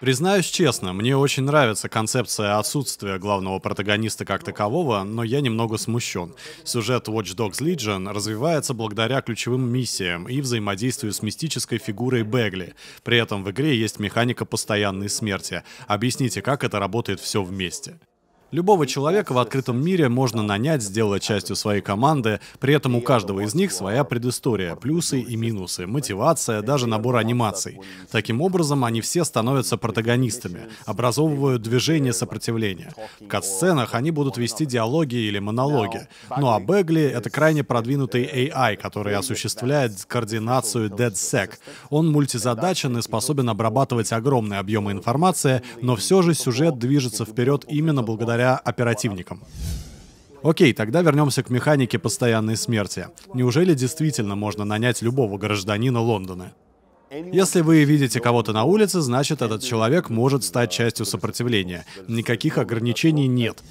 Признаюсь честно, мне очень нравится концепция отсутствия главного протагониста как такового, но я немного смущен. Сюжет Watch Dogs Legion развивается благодаря ключевым миссиям и взаимодействию с мистической фигурой Бегли. При этом в игре есть механика постоянной смерти. Объясните, как это работает все вместе. Любого человека в открытом мире можно нанять, сделать частью своей команды, при этом у каждого из них своя предыстория, плюсы и минусы, мотивация, даже набор анимаций. Таким образом, они все становятся протагонистами, образовывают движение сопротивления. В кат они будут вести диалоги или монологи. Ну а Бегли — это крайне продвинутый AI, который осуществляет координацию DeadSec. Он мультизадачен и способен обрабатывать огромные объемы информации, но все же сюжет движется вперед именно благодаря благодаря оперативникам. Окей, тогда вернемся к механике постоянной смерти. Неужели действительно можно нанять любого гражданина Лондона? Если вы видите кого-то на улице, значит этот человек может стать частью сопротивления. Никаких ограничений нет.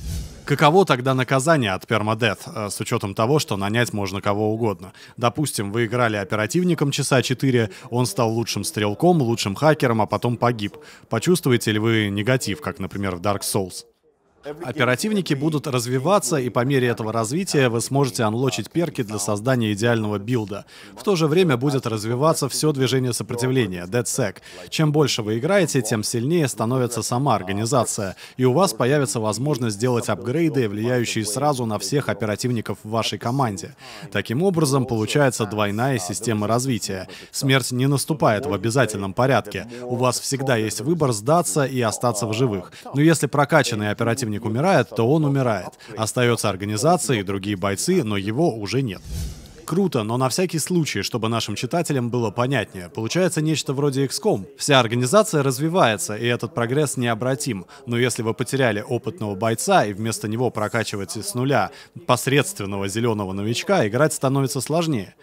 Каково тогда наказание от пермадет, э, с учетом того, что нанять можно кого угодно? Допустим, вы играли оперативником часа 4, он стал лучшим стрелком, лучшим хакером, а потом погиб. Почувствуете ли вы негатив, как, например, в Dark Souls? Оперативники будут развиваться, и по мере этого развития вы сможете анлочить перки для создания идеального билда. В то же время будет развиваться все движение сопротивления, DeadSec. Чем больше вы играете, тем сильнее становится сама организация, и у вас появится возможность сделать апгрейды, влияющие сразу на всех оперативников в вашей команде. Таким образом, получается двойная система развития. Смерть не наступает в обязательном порядке. У вас всегда есть выбор сдаться и остаться в живых. Но если прокачанные оперативники наемник умирает, то он умирает. Остается организация и другие бойцы, но его уже нет. Круто, но на всякий случай, чтобы нашим читателям было понятнее, получается нечто вроде XCOM. Вся организация развивается, и этот прогресс необратим. Но если вы потеряли опытного бойца и вместо него прокачиваете с нуля посредственного зеленого новичка, играть становится сложнее.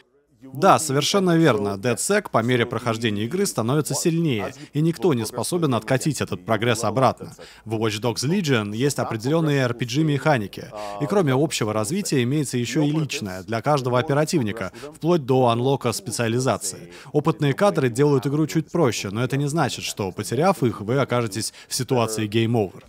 Да, совершенно верно. DeadSec по мере прохождения игры становится сильнее, и никто не способен откатить этот прогресс обратно. В Watch Dogs Legion есть определенные RPG-механики, и кроме общего развития имеется еще и личное для каждого оперативника, вплоть до анлока специализации. Опытные кадры делают игру чуть проще, но это не значит, что, потеряв их, вы окажетесь в ситуации гейм-овер.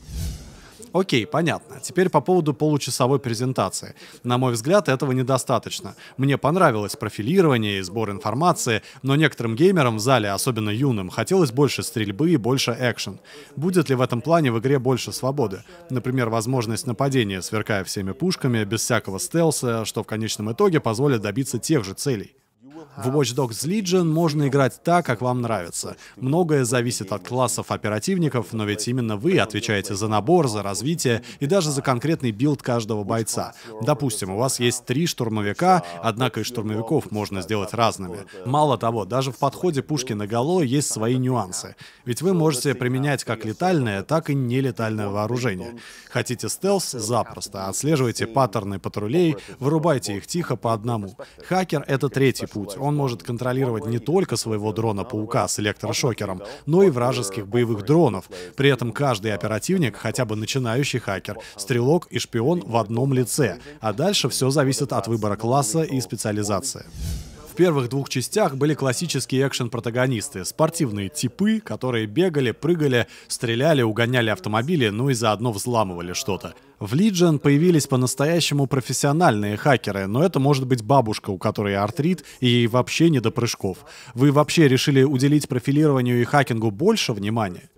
Окей, понятно. Теперь по поводу получасовой презентации. На мой взгляд, этого недостаточно. Мне понравилось профилирование и сбор информации, но некоторым геймерам в зале, особенно юным, хотелось больше стрельбы и больше экшен. Будет ли в этом плане в игре больше свободы? Например, возможность нападения, сверкая всеми пушками, без всякого стелса, что в конечном итоге позволит добиться тех же целей. В Watch Dogs Legion можно играть так, как вам нравится. Многое зависит от классов оперативников, но ведь именно вы отвечаете за набор, за развитие и даже за конкретный билд каждого бойца. Допустим, у вас есть три штурмовика, однако и штурмовиков можно сделать разными. Мало того, даже в подходе пушки на голо есть свои нюансы. Ведь вы можете применять как летальное, так и нелетальное вооружение. Хотите стелс? Запросто. Отслеживайте паттерны патрулей, вырубайте их тихо по одному. Хакер — это третий путь делать. Он может контролировать не только своего дрона-паука с электрошокером, но и вражеских боевых дронов. При этом каждый оперативник, хотя бы начинающий хакер, стрелок и шпион в одном лице. А дальше все зависит от выбора класса и специализации. В первых двух частях были классические экшен-протагонисты, спортивные типы, которые бегали, прыгали, стреляли, угоняли автомобили, ну и заодно взламывали что-то. В Legion появились по-настоящему профессиональные хакеры, но это может быть бабушка, у которой артрит и ей вообще не до прыжков. Вы вообще решили уделить профилированию и хакингу больше внимания?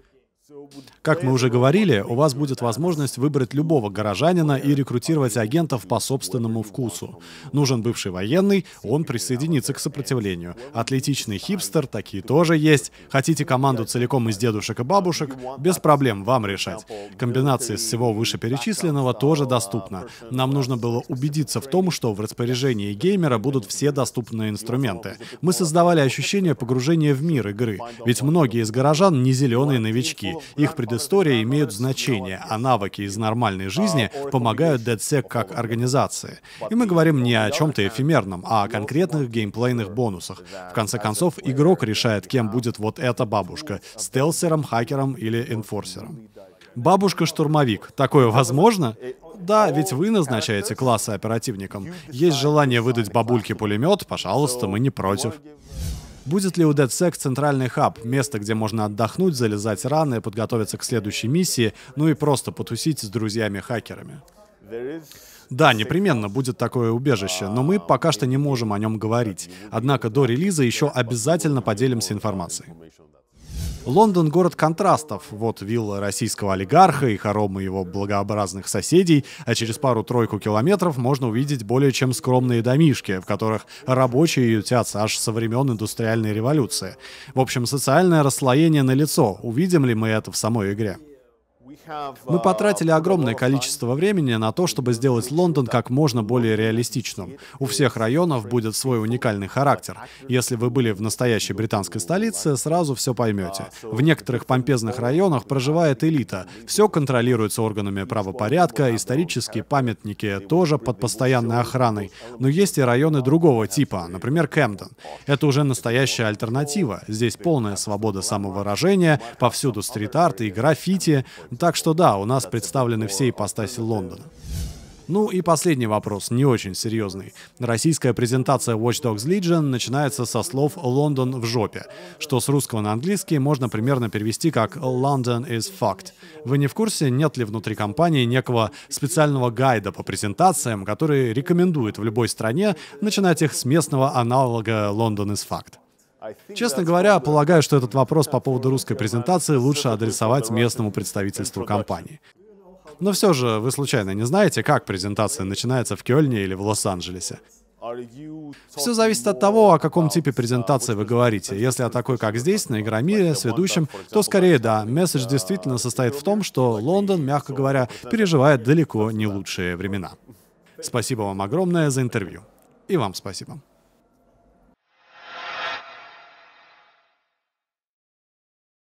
Как мы уже говорили, у вас будет возможность выбрать любого горожанина и рекрутировать агентов по собственному вкусу. Нужен бывший военный, он присоединится к сопротивлению. Атлетичный хипстер, такие тоже есть. Хотите команду целиком из дедушек и бабушек? Без проблем, вам решать. Комбинации из всего вышеперечисленного тоже доступна. Нам нужно было убедиться в том, что в распоряжении геймера будут все доступные инструменты. Мы создавали ощущение погружения в мир игры, ведь многие из горожан не зеленые новички, и их предыстория имеют значение, а навыки из нормальной жизни помогают DeadSec как организации. И мы говорим не о чем-то эфемерном, а о конкретных геймплейных бонусах. В конце концов, игрок решает, кем будет вот эта бабушка — стелсером, хакером или энфорсером. Бабушка-штурмовик. Такое возможно? Да, ведь вы назначаете классы оперативникам. Есть желание выдать бабульке пулемет, пожалуйста, мы не против. Будет ли у DeadSec центральный хаб, место, где можно отдохнуть, залезать раны, подготовиться к следующей миссии, ну и просто потусить с друзьями-хакерами? Да, непременно будет такое убежище, но мы пока что не можем о нем говорить. Однако до релиза еще обязательно поделимся информацией. Лондон — город контрастов. Вот вилла российского олигарха и хоромы его благообразных соседей, а через пару-тройку километров можно увидеть более чем скромные домишки, в которых рабочие ютятся аж со времен индустриальной революции. В общем, социальное расслоение налицо. Увидим ли мы это в самой игре? Мы потратили э, огромное количество времени на то, чтобы сделать Лондон как можно более реалистичным. У всех районов будет свой уникальный характер. Если вы были в настоящей британской столице, сразу все поймете. В некоторых помпезных районах проживает элита. Все контролируется органами правопорядка, исторические памятники тоже под постоянной охраной. Но есть и районы другого типа, например, Кэмден. Это уже настоящая альтернатива. Здесь полная свобода самовыражения, повсюду стрит-арт и граффити. Так что да, у нас представлены все ипостаси Лондона. Ну и последний вопрос, не очень серьезный. Российская презентация Watch Dogs Legion начинается со слов «Лондон в жопе», что с русского на английский можно примерно перевести как «London is fucked». Вы не в курсе, нет ли внутри компании некого специального гайда по презентациям, который рекомендует в любой стране начинать их с местного аналога «London is fucked»? Честно говоря, полагаю, что этот вопрос по поводу русской презентации лучше адресовать местному представительству компании. Но все же, вы случайно не знаете, как презентация начинается в Кёльне или в Лос-Анджелесе? Все зависит от того, о каком типе презентации вы говорите. Если о такой, как здесь, на Игромире, с ведущим, то скорее да. Месседж действительно состоит в том, что Лондон, мягко говоря, переживает далеко не лучшие времена. Спасибо вам огромное за интервью. И вам спасибо.